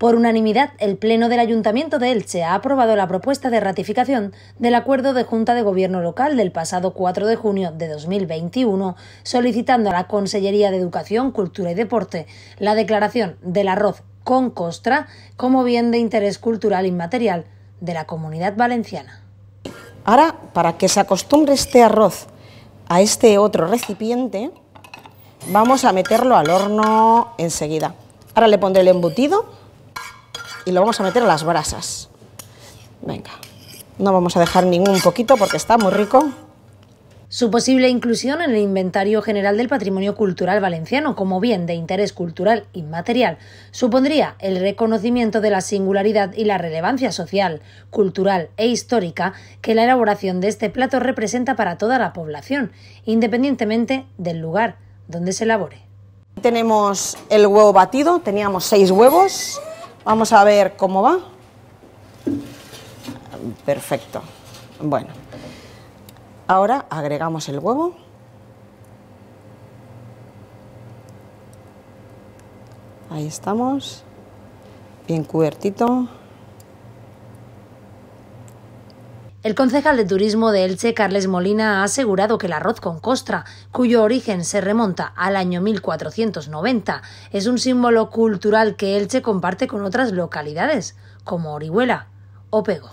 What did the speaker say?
Por unanimidad, el Pleno del Ayuntamiento de Elche ha aprobado la propuesta de ratificación del acuerdo de Junta de Gobierno local del pasado 4 de junio de 2021, solicitando a la Consellería de Educación, Cultura y Deporte la declaración del arroz con costra como bien de interés cultural inmaterial de la comunidad valenciana. Ahora, para que se acostumbre este arroz a este otro recipiente, vamos a meterlo al horno enseguida. Ahora le pondré el embutido y lo vamos a meter a las brasas. Venga, no vamos a dejar ningún poquito porque está muy rico. Su posible inclusión en el Inventario General del Patrimonio Cultural Valenciano como bien de interés cultural inmaterial supondría el reconocimiento de la singularidad y la relevancia social, cultural e histórica que la elaboración de este plato representa para toda la población, independientemente del lugar donde se elabore. Tenemos el huevo batido, teníamos seis huevos, Vamos a ver cómo va. Perfecto. Bueno, ahora agregamos el huevo. Ahí estamos, bien cubiertito. El concejal de turismo de Elche, Carles Molina, ha asegurado que el arroz con costra, cuyo origen se remonta al año 1490, es un símbolo cultural que Elche comparte con otras localidades, como Orihuela o Pego.